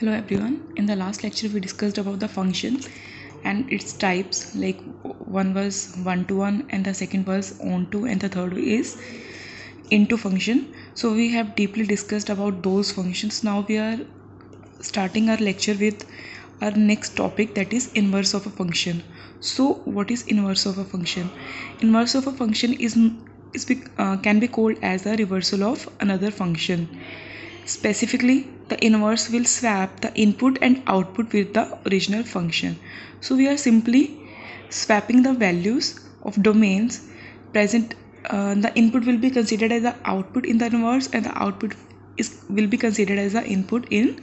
hello everyone in the last lecture we discussed about the function and its types like one was one to one and the second was on to and the third is into function so we have deeply discussed about those functions now we are starting our lecture with our next topic that is inverse of a function so what is inverse of a function inverse of a function is, is uh, can be called as a reversal of another function specifically the inverse will swap the input and output with the original function. So we are simply swapping the values of domains present uh, the input will be considered as the output in the inverse and the output is will be considered as the input in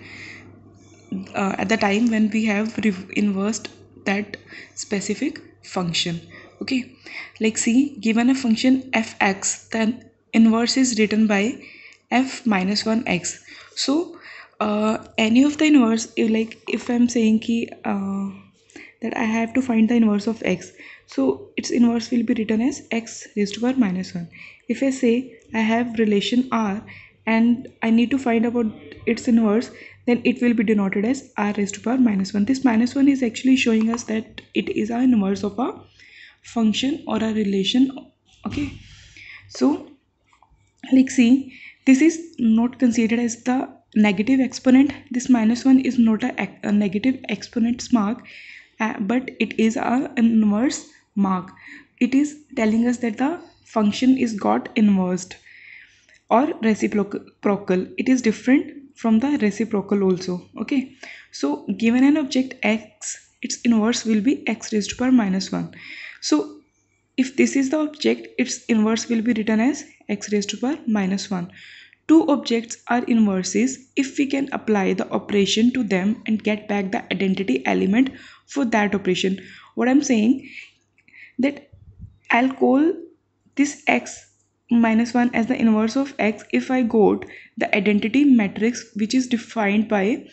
uh, at the time when we have inversed that specific function okay like see given a function fx then inverse is written by f minus 1x so uh, any of the inverse if like if i'm saying uh, that i have to find the inverse of x so its inverse will be written as x raised to power minus 1 if i say i have relation r and i need to find about its inverse then it will be denoted as r raised to power minus 1 this minus 1 is actually showing us that it is our inverse of a function or a relation okay so like see this is not considered as the negative exponent this minus 1 is not a, a negative exponent's mark uh, but it is a inverse mark it is telling us that the function is got inversed or reciprocal it is different from the reciprocal also okay so given an object x its inverse will be x raised to power minus 1 so if this is the object its inverse will be written as x raised to power minus 1 Two objects are inverses if we can apply the operation to them and get back the identity element for that operation. What I'm saying that I'll call this x minus 1 as the inverse of x if I got the identity matrix which is defined by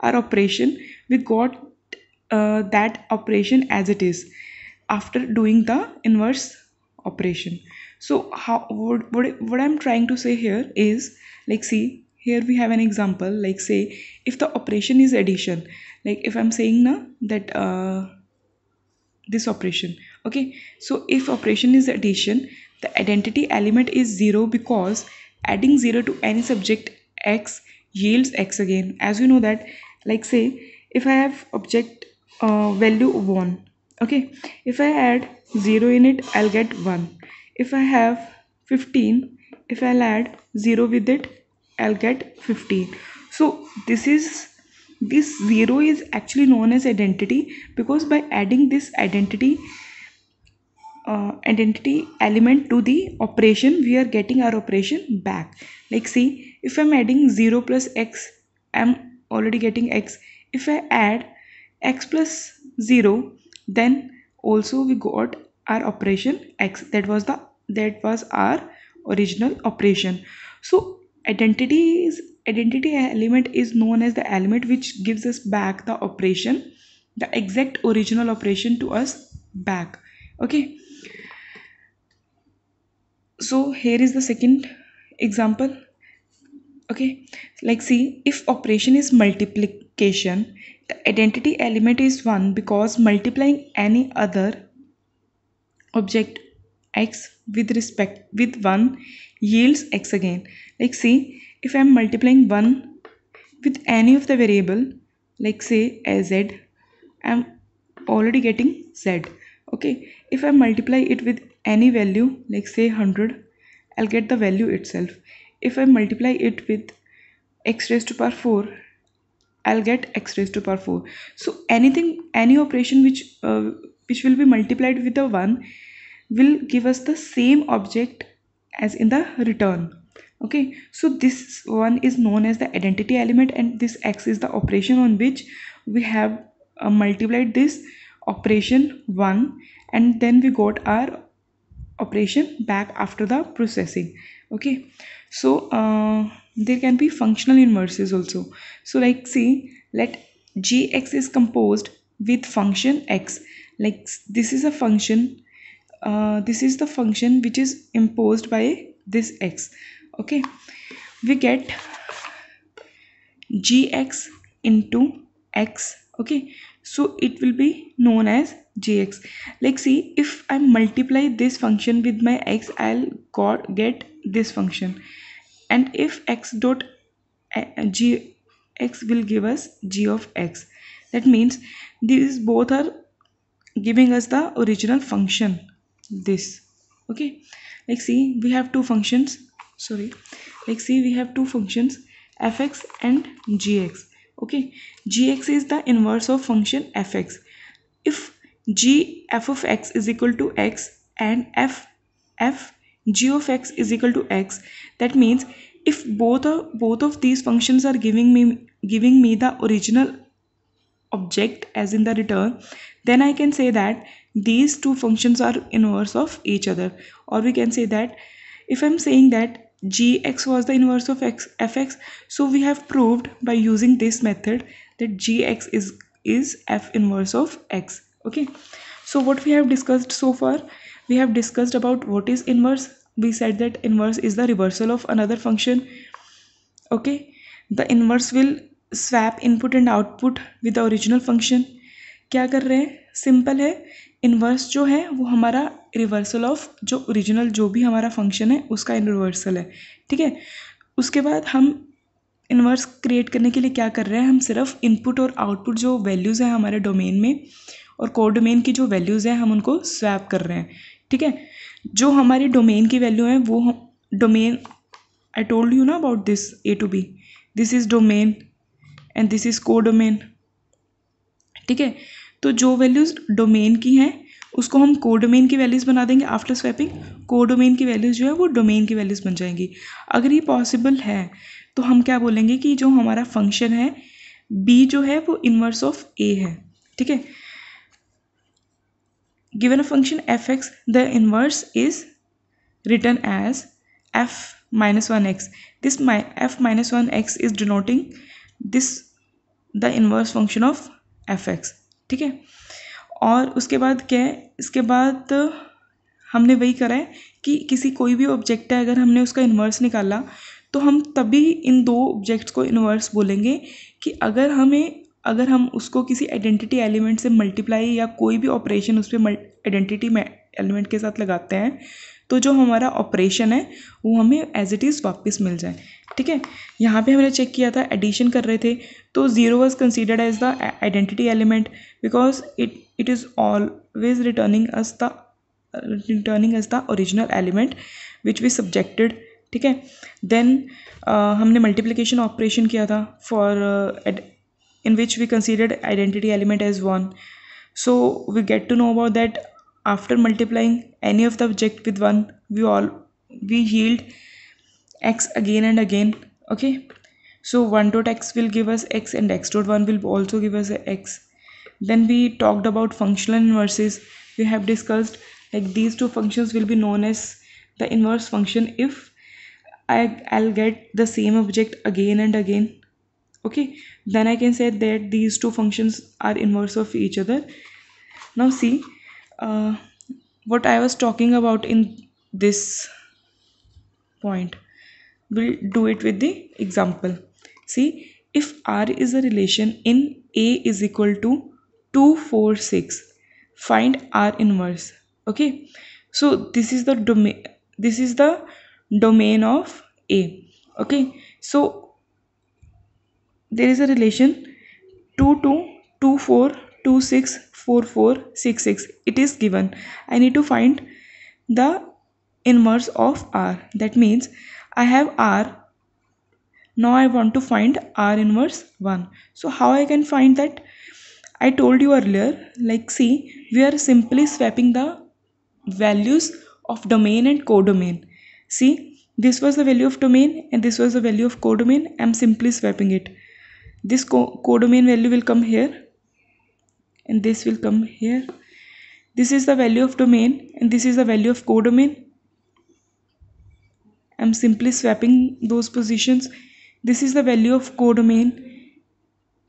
our operation we got uh, that operation as it is after doing the inverse operation so how what, what, what i'm trying to say here is like see here we have an example like say if the operation is addition like if i'm saying now that uh, this operation okay so if operation is addition the identity element is 0 because adding 0 to any subject x yields x again as you know that like say if i have object uh, value 1 okay if i add 0 in it i'll get 1 if I have 15 if I'll add 0 with it I'll get 15 so this is this 0 is actually known as identity because by adding this identity uh, identity element to the operation we are getting our operation back like see if I'm adding 0 plus x I'm already getting x if I add x plus 0 then also we got our operation x that was the that was our original operation so identity is identity element is known as the element which gives us back the operation the exact original operation to us back okay so here is the second example okay like see if operation is multiplication the identity element is 1 because multiplying any other object x with respect with 1 yields x again like see if i'm multiplying 1 with any of the variable like say az am already getting z okay if i multiply it with any value like say 100 i'll get the value itself if i multiply it with x raised to power 4 i'll get x raised to power 4 so anything any operation which uh, which will be multiplied with a 1 will give us the same object as in the return okay so this one is known as the identity element and this x is the operation on which we have uh, multiplied this operation 1 and then we got our operation back after the processing okay so uh, there can be functional inverses also so like see let gx is composed with function x like this is a function uh, this is the function which is imposed by this x okay we get gx into x okay so it will be known as x. like see if i multiply this function with my x i'll got get this function and if x dot uh, g x will give us g of x that means these both are giving us the original function this okay like see we have two functions sorry like see we have two functions fx and gx okay gx is the inverse of function fx if g f of x is equal to x and f f g of x is equal to x that means if both of both of these functions are giving me giving me the original object as in the return then i can say that these two functions are inverse of each other or we can say that if I'm saying that gx was the inverse of x, fx so we have proved by using this method that gx is is f inverse of x okay so what we have discussed so far we have discussed about what is inverse we said that inverse is the reversal of another function okay the inverse will swap input and output with the original function क्या कर रहे simple है inverse जो है वो हमारा reversal of जो original जो भी हमारा फंक्शन है उसका इन्वर्सल है ठीक है उसके बाद हम इन्वर्स क्रिएट करने के लिए क्या कर रहे हैं हम सिर्फ इनपुट और आउटपुट जो वैल्यूज़ हैं हमारे डोमेन में और कोर डोमेन की जो वैल्यूज़ हैं हम उनको स्वैप कर रहे हैं ठीक है जो हमारी डोमेन की वैल्यू है वो डोमेन आई टोल्ड यू ना about this A to B this is domain and this is codomain ठीक है तो जो वैल्यूज़ डोमेन की हैं उसको हम कोडोमेन की वैल्यूज़ बना देंगे आफ्टर स्वैपिंग कोडोमेन की वैल्यूज़ जो है वो डोमेन की वैल्यूज़ बन जाएंगी अगर ये पॉसिबल है तो हम क्या बोलेंगे कि जो हमारा फंक्शन है बी जो है वो इनवर्स ऑफ ए है ठीक है given a function f x the inverse is return as f minus one this 1x. F minus one x is denoting this the inverse function of f x ठीक है और उसके बाद क्या है इसके बाद हमने वही करा है कि किसी कोई भी ऑब्जेक्ट है अगर हमने उसका इन्वर्स निकाला तो हम तभी इन दो ऑब्जेक्ट्स को इन्वर्स बोलेंगे कि अगर हमें अगर हम उसको किसी आइडेंटिटी एलिमेंट से मल्टीप्लाई या कोई भी ऑपरेशन उस पर आइडेंटिटी एलिमेंट के साथ लगाते हैं तो जो हमारा ऑपरेशन है वो हमें एज इट इज़ वापस मिल जाए ठीक है यहाँ पे हमने चेक किया था एडिशन कर रहे थे तो zero was considered as the identity element because it it is always returning us the returning as the original element which we subjected ठीक है देन हमने मल्टीप्लीकेशन ऑपरेशन किया था for in which we considered identity element as one so we get to know about that after multiplying any of the object with 1 we all we yield x again and again okay so 1 dot x will give us x and x dot 1 will also give us x then we talked about functional inverses we have discussed like these two functions will be known as the inverse function if I, I'll get the same object again and again okay then I can say that these two functions are inverse of each other now see uh, what I was talking about in this point. We'll do it with the example. See, if R is a relation in A is equal to 2, 4, 6, find R inverse. Okay, so this is the domain. This is the domain of A. Okay, so there is a relation 2, 2, 2, 4, 2, 6, 4466 it is given i need to find the inverse of r that means i have r now i want to find r inverse 1 so how i can find that i told you earlier like see we are simply swapping the values of domain and codomain see this was the value of domain and this was the value of codomain i'm simply swapping it this co codomain value will come here and this will come here this is the value of domain and this is the value of codomain I'm simply swapping those positions this is the value of codomain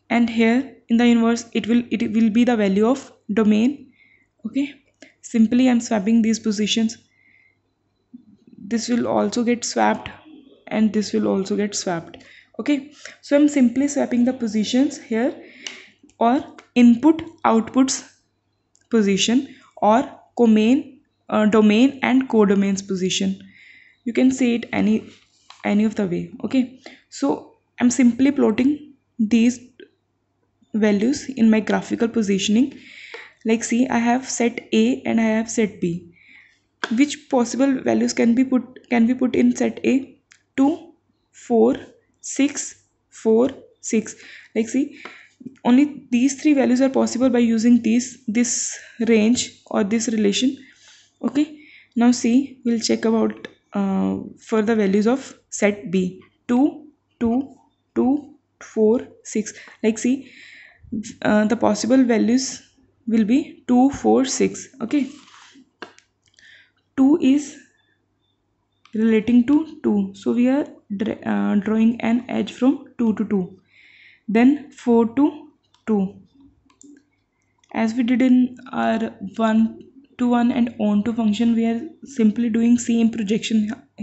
and here in the inverse it will it will be the value of domain okay simply I'm swapping these positions this will also get swapped and this will also get swapped okay so I'm simply swapping the positions here or input outputs position or domain uh, domain and codomains position you can say it any any of the way okay so i'm simply plotting these values in my graphical positioning like see i have set a and i have set b which possible values can be put can be put in set a 2 4 6 4 6 like see only these three values are possible by using this this range or this relation okay now see we'll check about uh, for the values of set b 2 2 2 4 6 like see uh, the possible values will be 2 4 6 okay 2 is relating to 2 so we are uh, drawing an edge from 2 to 2 then 4 to 2 as we did in our 1 to 1 and on to function we are simply doing same projection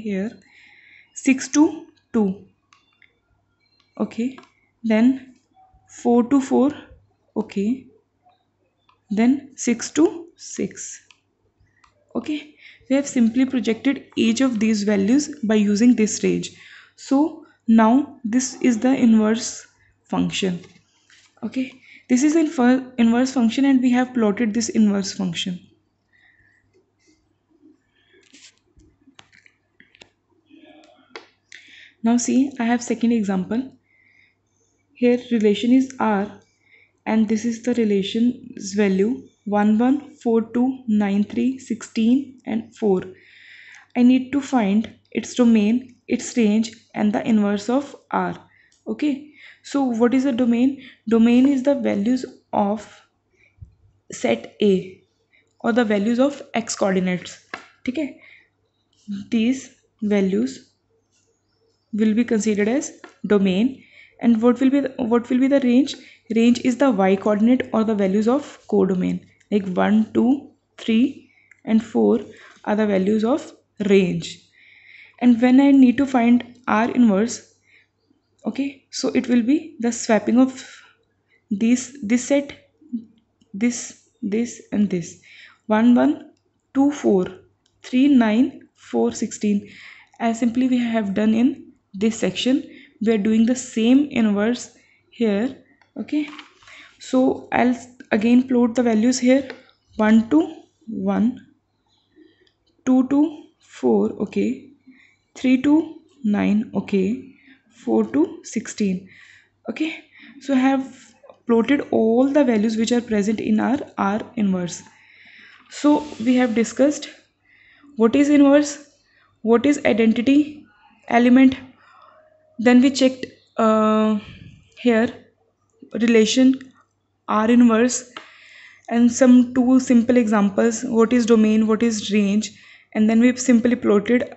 here 6 to 2 okay then 4 to 4 okay then 6 to 6 okay we have simply projected each of these values by using this range so now this is the inverse function okay this is an inverse function and we have plotted this inverse function now see I have second example here relation is R and this is the relation's value 1 1 4 2 9 3 16 and 4 I need to find its domain its range and the inverse of R okay so what is the domain domain is the values of set a or the values of x coordinates okay these values will be considered as domain and what will be the, what will be the range range is the y coordinate or the values of codomain like 1 2 3 and 4 are the values of range and when i need to find r inverse okay so it will be the swapping of this, this set this this and this 1 1 2 4 3 9 4 16 as simply we have done in this section we are doing the same inverse here okay so i'll again plot the values here 1 2 1 2 2 4 okay 3 2 9 okay 4 to 16 okay so I have plotted all the values which are present in our R inverse so we have discussed what is inverse what is identity element then we checked uh, here relation R inverse and some two simple examples what is domain what is range and then we simply plotted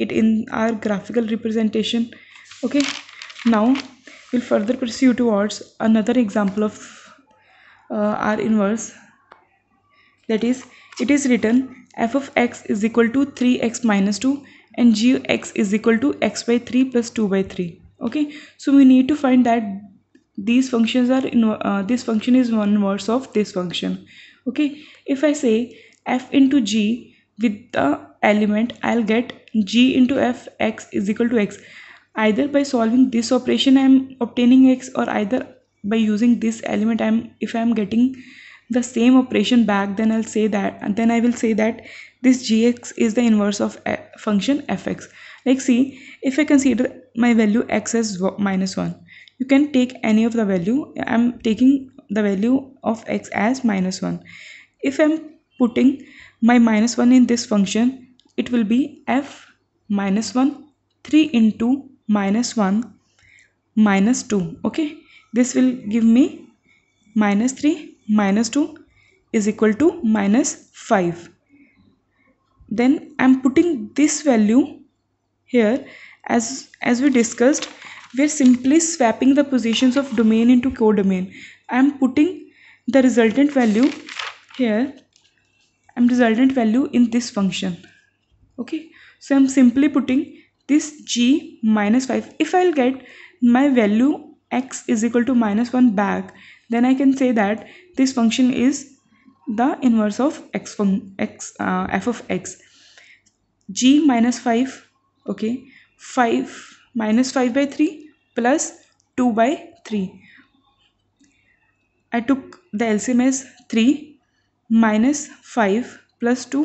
it in our graphical representation okay now we'll further pursue towards another example of uh, r inverse that is it is written f of x is equal to 3x minus 2 and g x is equal to x by 3 plus 2 by 3 okay so we need to find that these functions are in uh, this function is one inverse of this function okay if i say f into g with the element i'll get g into f x is equal to x either by solving this operation I'm obtaining x or either by using this element I'm if I'm getting the same operation back then I'll say that and then I will say that this gx is the inverse of eh, function fx like see if I consider my value x as minus 1 you can take any of the value I'm taking the value of x as minus 1 if I'm putting my minus 1 in this function it will be f minus 1 3 into minus 1 minus 2 okay this will give me minus 3 minus 2 is equal to minus 5 then I'm putting this value here as as we discussed we're simply swapping the positions of domain into codomain I'm putting the resultant value here I'm resultant value in this function okay so I'm simply putting this g minus 5 if I'll get my value x is equal to minus 1 back then I can say that this function is the inverse of x fun x uh, f of x g minus 5 okay 5 minus 5 by 3 plus 2 by 3 I took the LCM as 3 minus 5 plus 2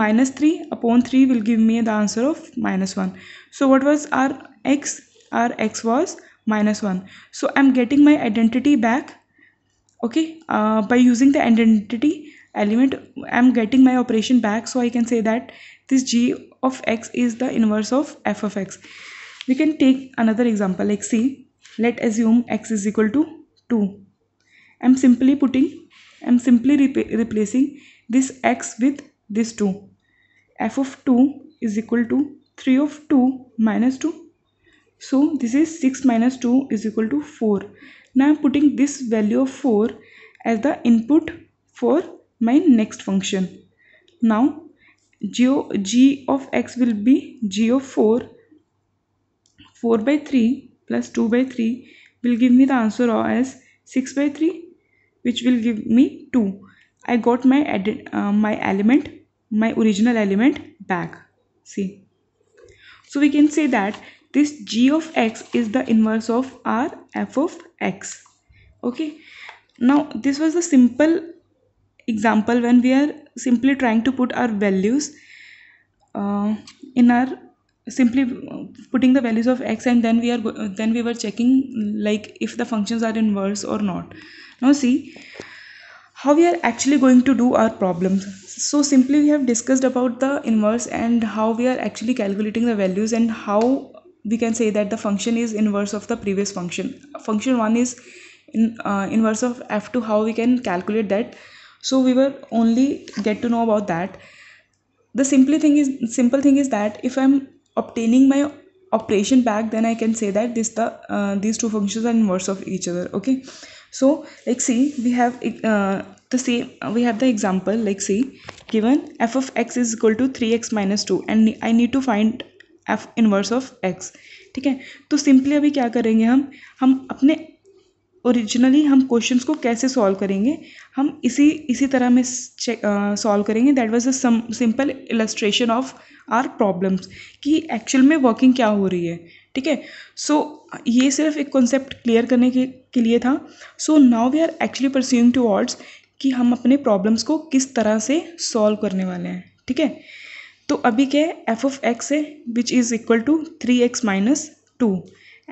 minus 3 upon 3 will give me the answer of minus 1 so what was our x our x was minus 1 so i'm getting my identity back okay uh, by using the identity element i'm getting my operation back so i can say that this g of x is the inverse of f of x we can take another example like see let assume x is equal to 2 i'm simply putting i'm simply re replacing this x with this 2 f of 2 is equal to 3 of 2 minus 2 so this is 6 minus 2 is equal to 4 now i'm putting this value of 4 as the input for my next function now g, of x will be g of 4 4 by 3 plus 2 by 3 will give me the answer as 6 by 3 which will give me 2 I got my uh, my element my original element back see so we can say that this g of x is the inverse of r f of x okay now this was a simple example when we are simply trying to put our values uh, in our simply putting the values of x and then we are then we were checking like if the functions are inverse or not now see how we are actually going to do our problems so simply we have discussed about the inverse and how we are actually calculating the values and how we can say that the function is inverse of the previous function function 1 is in, uh, inverse of f To how we can calculate that so we were only get to know about that the simply thing is simple thing is that if i'm obtaining my operation back then i can say that this the uh, these two functions are inverse of each other okay so like see we have uh, see we have the example like see given f of x is equal to three x minus two and I need to find f inverse of x ठीक है तो simply अभी क्या करेंगे हम हम अपने originally हम क्वेश्चंस को कैसे सॉल्व करेंगे हम इसी इसी तरह में सॉल्व uh, करेंगे that was a simple illustration of our problems कि एक्चुअल में वर्किंग क्या हो रही है ठीक है सो ये सिर्फ एक कॉन्सेप्ट क्लियर करने के, के लिए था so now we are actually pursuing towards कि हम अपने प्रॉब्लम्स को किस तरह से सॉल्व करने वाले हैं ठीक है तो अभी क्या है एफ ऑफ एक्स है which is equal to three x minus two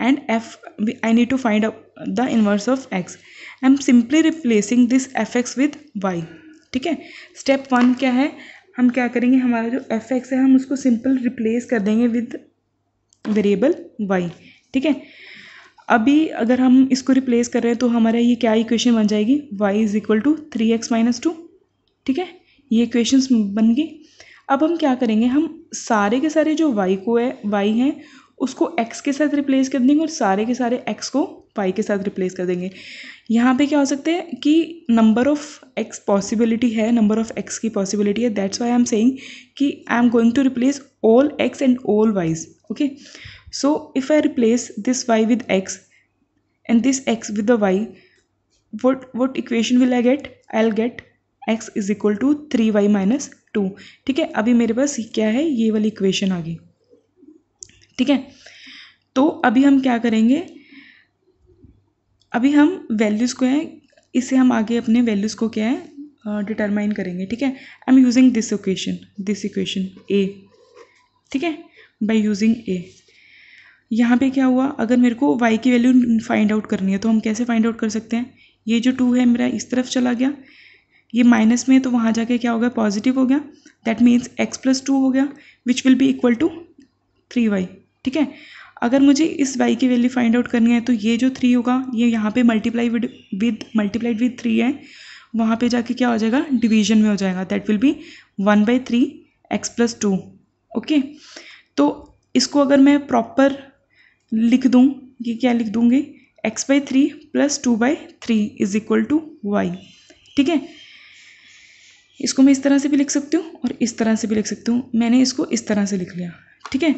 and f I need to find the inverse of x I am simply replacing this f x with y ठीक है स्टेप वन क्या है हम क्या करेंगे हमारा जो एफ एक्स है हम उसको सिंपल रिप्लेस कर देंगे विद वेरिएबल वाई ठीक है अभी अगर हम इसको रिप्लेस कर रहे हैं तो हमारा ये क्या इक्वेशन बन जाएगी y is equal to three x minus two ठीक है ये इक्वेशंस बन गई अब हम क्या करेंगे हम सारे के सारे जो वाई को है वाई हैं उसको एक्स के साथ रिप्लेस कर देंगे और सारे के सारे एक्स को वाई के साथ रिप्लेस कर देंगे यहाँ पे क्या हो सकता है कि नंबर ऑफ एक्स पॉसिबिलिटी है नंबर ऑफ एक्स की पॉसिबिलिटी है that's why I am saying कि I am going to replace all x and all y's okay So if I replace this y with x and this x with the y, what, what equation will I get? I'll get x is equal to three y minus two ठीक है अभी मेरे पास क्या है ये वाली equation आ गई ठीक है तो अभी हम क्या करेंगे अभी हम वैल्यूज़ को है इसे हम आगे अपने वैल्यूज़ को क्या है डिटरमाइन uh, करेंगे ठीक है I am using this equation this equation ए ठीक है बाय यूजिंग ए यहाँ पे क्या हुआ अगर मेरे को y की वैल्यू फाइंड आउट करनी है तो हम कैसे फाइंड आउट कर सकते हैं ये जो टू है मेरा इस तरफ चला गया ये माइनस में है तो वहाँ जाके क्या हो गया पॉजिटिव हो गया that means x plus two हो गया which will be equal to three y ठीक है अगर मुझे इस वाई की वैल्यू फाइंड आउट करनी है तो ये जो थ्री होगा ये यहाँ पे multiply with with multiplied with three है वहाँ पे जाके क्या हो जाएगा डिवीजन में हो जाएगा that will be one by three x plus two okay तो इसको अगर मैं प्रॉपर लिख दूँ कि क्या लिख दूँगी x by three plus two by three is equal to y ठीक है इसको मैं इस तरह से भी लिख सकती हूँ और इस तरह से भी लिख सकती हूँ मैंने इसको इस तरह से लिख लिया ठीक है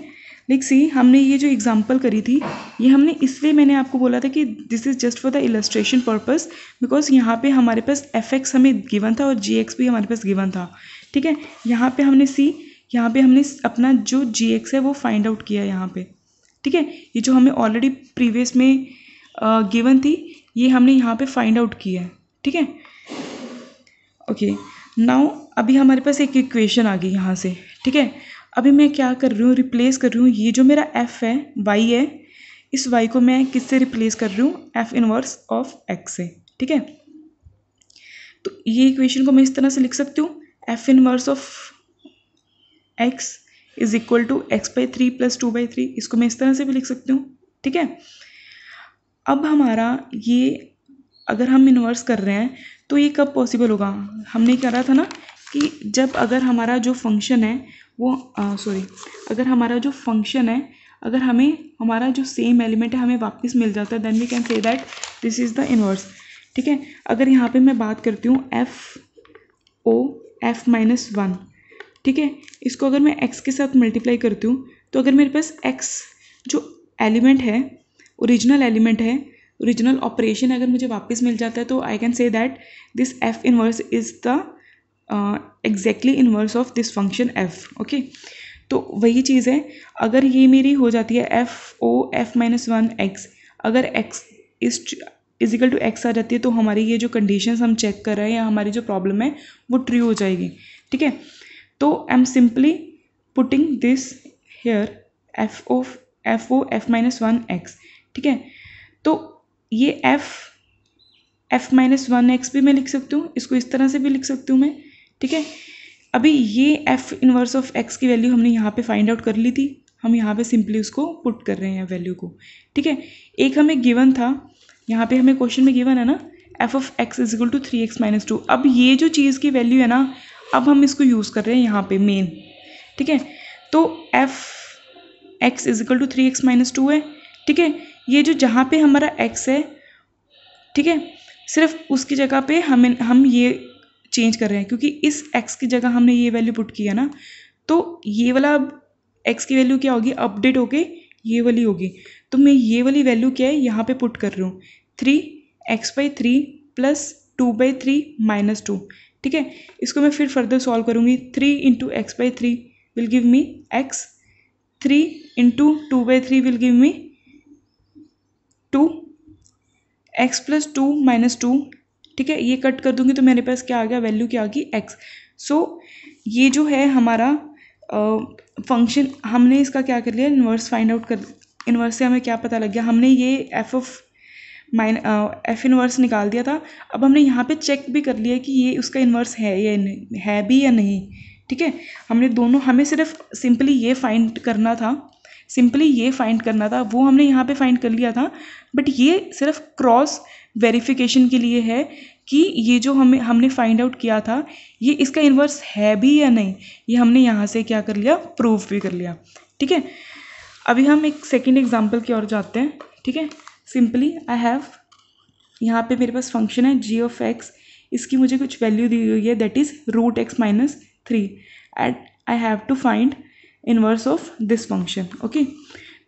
लिख सी हमने ये जो एग्जाम्पल करी थी ये हमने इसलिए मैंने आपको बोला था कि this is just for the illustration purpose because यहाँ पे हमारे पास एफ एक्स हमें गिवन था और जी एक्स भी हमारे पास गिवन था ठीक है यहाँ पे हमने सी यहाँ पे हमने अपना जो जी एक्स है वो फाइंड आउट किया यहाँ पे ठीक है ये जो हमें ऑलरेडी प्रीवियस में गिवन थी ये हमने यहाँ पे फाइंड आउट किया है ठीक है ओके नाउ अभी हमारे पास एक इक्वेशन आ गई यहाँ से ठीक है अभी मैं क्या कर रही हूँ रिप्लेस कर रही हूँ ये जो मेरा एफ़ है वाई है इस वाई को मैं किससे रिप्लेस कर रही हूँ एफ़ इनवर्स ऑफ एक्स से ठीक है तो ये इक्वेशन को मैं इस तरह से लिख सकती हूँ f inverse of x is equal to x by three plus two by three इसको मैं इस तरह से भी लिख सकती हूँ ठीक है अब हमारा ये अगर हम इन्वर्स कर रहे हैं तो ये कब पॉसिबल होगा हमने कह रहा था ना कि जब अगर हमारा जो फंक्शन है वो सॉरी अगर हमारा जो फंक्शन है अगर हमें हमारा जो सेम एलिमेंट है हमें वापस मिल जाता है then we can say that this is the inverse ठीक है अगर यहाँ पे मैं बात करती हूँ f o f minus one ठीक है इसको अगर मैं एक्स के साथ मल्टीप्लाई करती हूँ तो अगर मेरे पास एक्स जो एलिमेंट है ओरिजिनल एलिमेंट है ओरिजिनल ऑपरेशन अगर मुझे वापस मिल जाता है तो I can say that this f inverse is the exactly inverse of this function f okay तो वही चीज़ है अगर ये मेरी हो जाती है f o f minus one x अगर x is equal to x आ जाती है तो हमारी ये जो कंडीशन हम चेक कर रहे हैं या हमारी जो प्रॉब्लम है वो ट्री हो जाएगी ठीक है तो I am simply putting this here f o f o f minus one x ठीक है तो ये f f minus one x भी मैं लिख सकती हूँ इसको इस तरह से भी लिख सकती हूँ मैं ठीक है अभी ये एफ इनवर्स ऑफ एक्स की वैल्यू हमने यहाँ पे फाइंड आउट कर ली थी हम यहाँ पे सिंपली उसको पुट कर रहे हैं वैल्यू को ठीक है एक हमें गिवन था यहाँ पे हमें क्वेश्चन में गिवन है ना f of x is equal to three x minus two अब ये जो चीज़ की वैल्यू है ना अब हम इसको यूज़ कर रहे हैं यहाँ पे मेन ठीक है तो f x equal to three x minus two है ठीक है ये जो जहाँ पे हमारा एक्स है ठीक है सिर्फ उसकी जगह पे हमें हम ये चेंज कर रहे हैं क्योंकि इस एक्स की जगह हमने ये वैल्यू पुट किया ना तो ये वाला अब एक्स की वैल्यू क्या होगी अपडेट होके ये वाली होगी तो मैं ये वाली वैल्यू क्या है यहाँ पे पुट कर रही हूँ three x by three plus two by three minus two ठीक है इसको मैं फिर फर्दर सॉल्व करूँगी three into x by three will give me x three into two by three will give me two x plus two minus two ठीक है ये cut कर दूंगी तो मेरे पास क्या आ गया वैल्यू क्या आ गई एक्स सो ये जो है हमारा फंक्शन uh, हमने इसका क्या कर लिया इन्वर्स फाइंड आउट कर इन्वर्स से हमें क्या पता लग गया हमने ये f of mine f inverse निकाल दिया था अब हमने यहाँ पे चेक भी कर लिया कि ये उसका इन्वर्स है या नहीं है भी या नहीं ठीक है हमने दोनों हमें सिर्फ सिंपली ये फाइंड करना था सिंपली ये फाइंड करना था वो हमने यहाँ पे फाइंड कर लिया था बट ये सिर्फ क्रॉस वेरिफिकेशन के लिए है कि ये जो हमें हमने फाइंड आउट किया था ये इसका इन्वर्स है भी या नहीं ये हमने यहाँ से क्या कर लिया प्रूव भी कर लिया ठीक है अभी हम एक सेकेंड एग्जाम्पल की ओर जाते हैं ठीक है सिंपली आई हैव यहाँ पे मेरे पास फंक्शन है जी ऑफ एक्स इसकी मुझे कुछ वैल्यू दी हुई है that is root x minus three at I have to find inverse of this function okay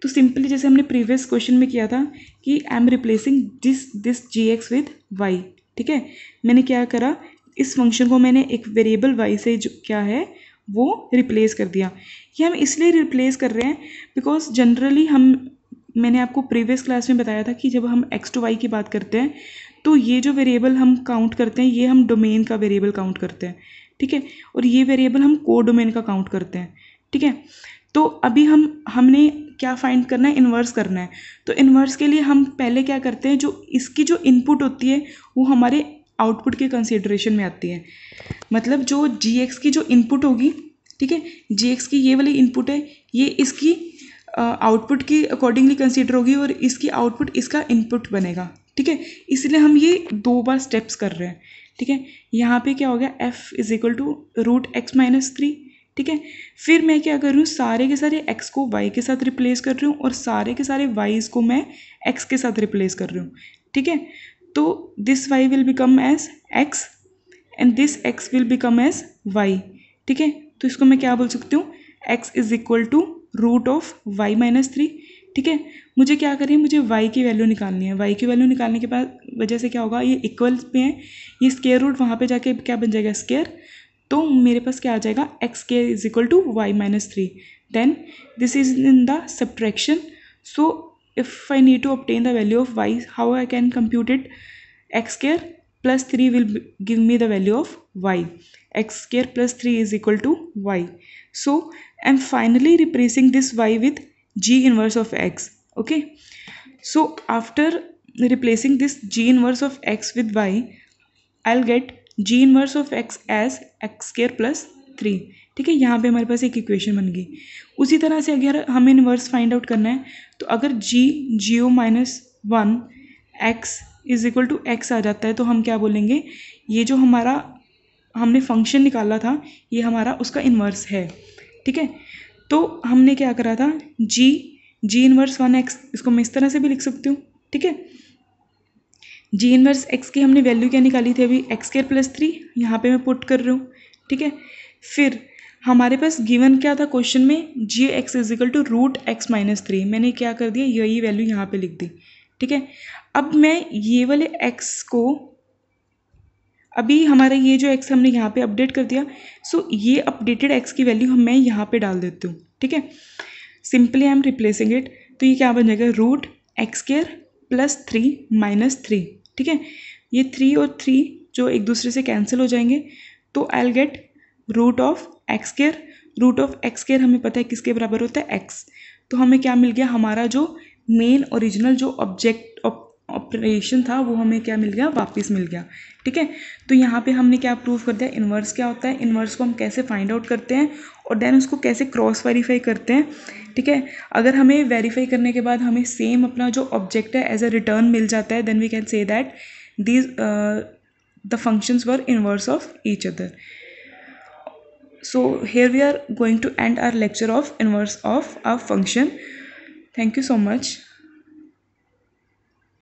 तो सिंपली जैसे हमने प्रीवियस क्वेश्चन में किया था कि I am replacing this this g x with y ठीक है मैंने क्या करा इस फंक्शन को मैंने एक वेरिएबल वाई से जो क्या है वो रिप्लेस कर दिया ये हम इसलिए रिप्लेस कर रहे हैं बिकॉज जनरली हम मैंने आपको प्रीवियस क्लास में बताया था कि जब हम एक्स टू वाई की बात करते हैं तो ये जो वेरिएबल हम काउंट करते हैं ये हम डोमेन का वेरिएबल काउंट करते हैं ठीक है और ये वेरिएबल हम को डोमेन का काउंट करते हैं ठीक है तो अभी हम हमने क्या फाइंड करना है इन्वर्स करना है तो इन्वर्स के लिए हम पहले क्या करते हैं जो इसकी जो इनपुट होती है वो हमारे आउटपुट के कंसिडरेशन में आती है मतलब जो जी एक्स की जो इनपुट होगी ठीक है जी एक्स की ये वाली इनपुट है ये इसकी आउटपुट की अकॉर्डिंगली कंसीडर होगी और इसकी आउटपुट इसका इनपुट बनेगा ठीक है इसलिए हम ये दो बार स्टेप्स कर रहे हैं ठीक है यहाँ पे क्या हो गया f is equal to root x minus three ठीक है फिर मैं क्या कर रही हूँ सारे के सारे एक्स को वाई के साथ रिप्लेस कर रही हूँ और सारे के सारे वाईज को मैं एक्स के साथ रिप्लेस कर रही हूँ ठीक है तो this y will become as x and this x will become as y ठीक है तो इसको मैं क्या बोल सकती हूँ x is equal to root of y minus three ठीक है मुझे क्या करें मुझे y की वैल्यू निकालनी है y की वैल्यू निकालने के बाद वजह से क्या होगा ये इक्वल पे है ये स्केयर रूट वहाँ पे जाके क्या बन जाएगा स्केयर तो मेरे पास क्या आ जाएगा x square is equal to y minus three then this is in the subtraction so if I need to obtain the value of y how I can compute it x square plus three will give me the value of y x square plus three is equal to y so and finally replacing this y with g inverse of x okay so after replacing this g inverse of x with y i'll get g inverse of x as x square plus three ठीक है यहाँ पे हमारे पास एक equation बन गई उसी तरह से अगर हमें इनवर्स फाइंड आउट करना है तो अगर g g o minus one x is equal to x आ जाता है तो हम क्या बोलेंगे ये जो हमारा हमने फंक्शन निकाला था ये हमारा उसका इन्वर्स है ठीक है तो हमने क्या करा था g g inverse one x इसको मैं इस तरह से भी लिख सकती हूँ ठीक है जी इनवर्स एक्स की हमने वैल्यू क्या निकाली थी अभी एक्स केयर प्लस थ्री यहाँ पर मैं पुट कर रही हूँ ठीक है फिर हमारे पास गिवन क्या था क्वेश्चन में g x equal to root x minus three मैंने क्या कर दिया यही वैल्यू यहाँ पे लिख दी ठीक है अब मैं ये वाले एक्स को अभी हमारा ये जो एक्स हमने यहाँ पे अपडेट कर दिया सो ये अपडेटेड एक्स की वैल्यू हम मैं यहाँ पे डाल देती हूँ ठीक है simply I am replacing it तो ये क्या बन जाएगा root x square plus three minus three ठीक है ये थ्री और थ्री जो एक दूसरे से कैंसिल हो जाएंगे तो I get root of x square root of x square हमें पता है किसके बराबर होता है एक्स तो हमें क्या मिल गया हमारा जो मेन ओरिजिनल जो ऑब्जेक्ट ऑपरेशन था वो हमें क्या मिल गया वापस मिल गया ठीक है तो यहाँ पे हमने क्या प्रूव कर दिया इन्वर्स क्या होता है इन्वर्स को हम कैसे फाइंड आउट करते हैं और देन उसको कैसे क्रॉस वेरीफाई करते हैं ठीक है अगर हमें वेरीफाई करने के बाद हमें सेम अपना जो ऑब्जेक्ट है एज अ रिटर्न मिल जाता है then we can say that these the functions were inverse of each other so here we are going to end our lecture of inverse of a function thank you so much